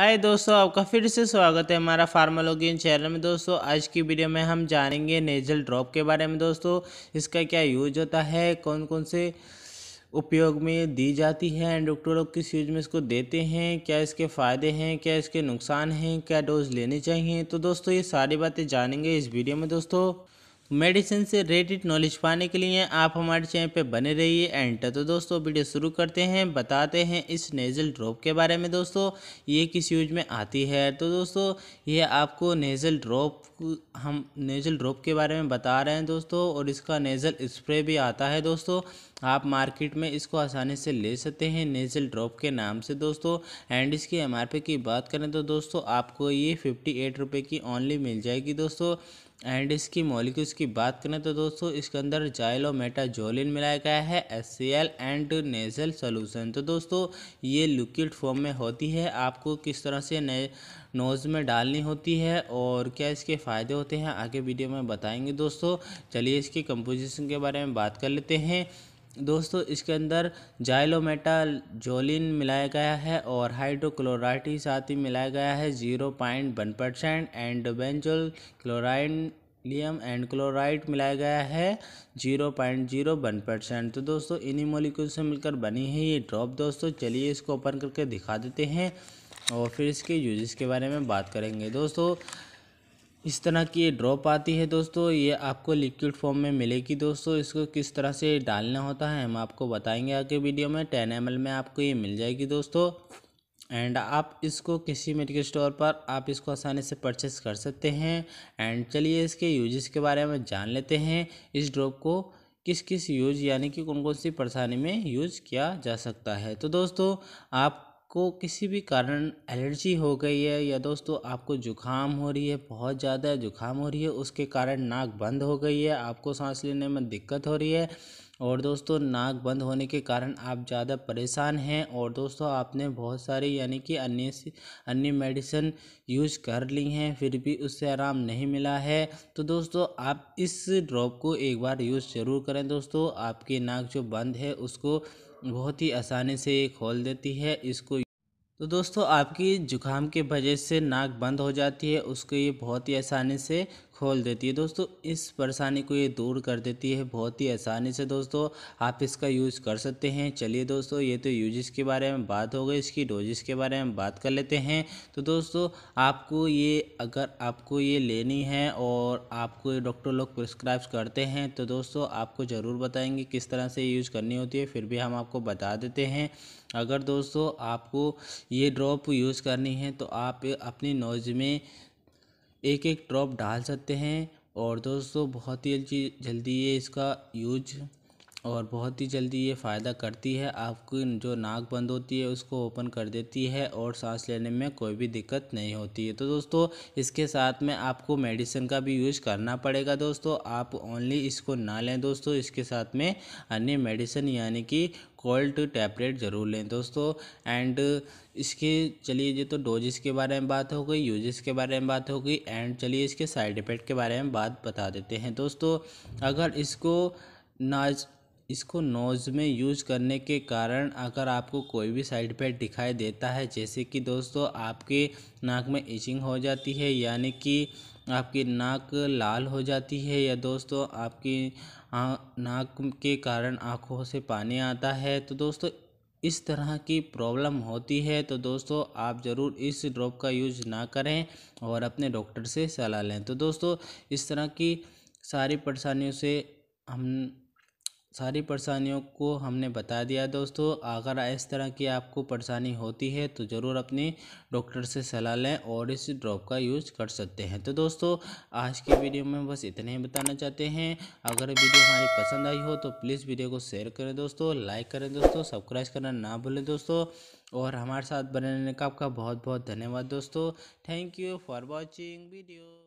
हाय दोस्तों आपका फिर से स्वागत है हमारा फार्मालोगिन चैनल में दोस्तों आज की वीडियो में हम जानेंगे नेजल ड्रॉप के बारे में दोस्तों इसका क्या यूज होता है कौन कौन से उपयोग में दी जाती है एंड डॉक्टर लोग किस यूज में इसको देते हैं क्या इसके फ़ायदे हैं क्या इसके नुकसान हैं क्या डोज लेने चाहिए तो दोस्तों ये सारी बातें जानेंगे इस वीडियो में दोस्तों मेडिसिन से रिलेटेड नॉलेज पाने के लिए आप हमारे चैनल पे बने रहिए एंड तो दोस्तों वीडियो शुरू करते हैं बताते हैं इस नेज़ल ड्रॉप के बारे में दोस्तों ये किस यूज में आती है तो दोस्तों ये आपको नेज़ल ड्रॉप हम नेज़ल ड्रॉप के बारे में बता रहे हैं दोस्तों और इसका नेज़ल स्प्रे भी आता है दोस्तों आप मार्केट में इसको आसानी से ले सकते हैं नेज़ल ड्रॉप के नाम से दोस्तों एंड इसकी एम की बात करें तो दोस्तों आपको ये फिफ्टी एट रुपये की ओनली मिल जाएगी दोस्तों एंड इसकी मॉलिक्यूल्स की बात करें तो दोस्तों इसके अंदर मेटाजोलिन मिलाया गया है एस एंड नेजल सोलूसन तो दोस्तों ये लिक्विड फॉर्म में होती है आपको किस तरह से नोज़ में डालनी होती है और क्या इसके फ़ायदे होते हैं आगे वीडियो में बताएंगे दोस्तों चलिए इसकी कंपोजिशन के बारे में बात कर लेते हैं दोस्तों इसके अंदर जाइलोमेटा जोलिन मिलाया गया है और हाइड्रोक्लोराइटी साथ ही मिलाया गया है zero point one percent and बेंजोल क्लोराइन लियम एंड क्लोराइड मिलाया गया है zero point zero one percent तो दोस्तों इन्हीं मोलिकुल से मिलकर बनी है ये ड्रॉप दोस्तों चलिए इसको ओपन करके दिखा देते हैं और फिर इसके यूजेस के बारे में बात करेंगे दोस्तों इस तरह की ये ड्रॉप आती है दोस्तों ये आपको लिक्विड फॉर्म में मिलेगी दोस्तों इसको किस तरह से डालना होता है हम आपको बताएंगे आगे वीडियो में टेन एम में आपको ये मिल जाएगी दोस्तों एंड आप इसको किसी मेडिकल स्टोर पर आप इसको आसानी से परचेस कर सकते हैं एंड चलिए इसके यूजेस के बारे में जान लेते हैं इस ड्रॉप को किस किस यूज यानी कि कौन कौन सी परेशानी में यूज किया जा सकता है तो दोस्तों आप आपको किसी भी कारण एलर्जी हो गई है या दोस्तों आपको ज़ुकाम हो रही है बहुत ज़्यादा ज़ुकाम हो रही है उसके कारण नाक बंद हो गई है आपको सांस लेने में दिक्कत हो रही है और दोस्तों नाक बंद होने के कारण आप ज़्यादा परेशान हैं और दोस्तों आपने बहुत सारी यानी कि अन्य अन्य मेडिसिन यूज कर ली हैं फिर भी उससे आराम नहीं मिला है तो दोस्तों आप इस ड्रॉप को एक बार यूज़ ज़रूर करें दोस्तों आपकी नाक जो बंद है उसको बहुत ही आसानी से ये खोल देती है इसको तो दोस्तों आपकी जुकाम के वजह से नाक बंद हो जाती है उसको ये बहुत ही आसानी से खोल देती है दोस्तों इस परेशानी को ये दूर कर देती है बहुत ही आसानी से दोस्तों आप इसका यूज़ कर सकते हैं चलिए दोस्तों ये तो यूजेस के बारे में बात हो गई इसकी डोजेस के बारे में बात कर लेते हैं तो दोस्तों आपको ये अगर आपको ये लेनी है और आपको डॉक्टर लोग प्रिस्क्राइब करते हैं तो दोस्तों आपको ज़रूर बताएंगे किस तरह से यूज़ करनी होती है फिर भी हम आपको बता देते हैं अगर दोस्तों आपको ये ड्रॉप यूज़ करनी है तो आप अपनी नोज में एक एक ड्रॉप डाल सकते हैं और दोस्तों बहुत ही जल्दी ये इसका यूज और बहुत ही जल्दी ये फ़ायदा करती है आपकी जो नाक बंद होती है उसको ओपन कर देती है और सांस लेने में कोई भी दिक्कत नहीं होती है तो दोस्तों इसके साथ में आपको मेडिसिन का भी यूज़ करना पड़ेगा दोस्तों आप ओनली इसको ना लें दोस्तों इसके साथ में अन्य मेडिसिन यानी कि कोल्ड टैबलेट ज़रूर लें दोस्तों एंड इसके चलिए ये तो डोजेस के बारे में बात हो गई यूजेस के बारे में बात हो गई एंड चलिए इसके साइड इफ़ेक्ट के बारे में बात बता देते हैं दोस्तों अगर इसको ना इसको नोज़ में यूज करने के कारण अगर आपको कोई भी साइड इफेक्ट दिखाई देता है जैसे कि दोस्तों आपके नाक में इचिंग हो जाती है यानी कि आपकी नाक लाल हो जाती है या दोस्तों आपकी नाक के कारण आँखों से पानी आता है तो दोस्तों इस तरह की प्रॉब्लम होती है तो दोस्तों आप ज़रूर इस ड्रॉप का यूज़ ना करें और अपने डॉक्टर से सलाह लें तो दोस्तों इस तरह की सारी परेशानियों से हम सारी परेशानियों को हमने बता दिया दोस्तों अगर इस तरह की आपको परेशानी होती है तो ज़रूर अपने डॉक्टर से सलाह लें और इस ड्रॉप का यूज़ कर सकते हैं तो दोस्तों आज की वीडियो में बस इतना ही बताना चाहते हैं अगर वीडियो हमारी पसंद आई हो तो प्लीज़ वीडियो को शेयर करें दोस्तों लाइक करें दोस्तों सब्सक्राइब करना ना भूलें दोस्तों और हमारे साथ बने रहने का आपका बहुत बहुत धन्यवाद दोस्तों thank you for watching video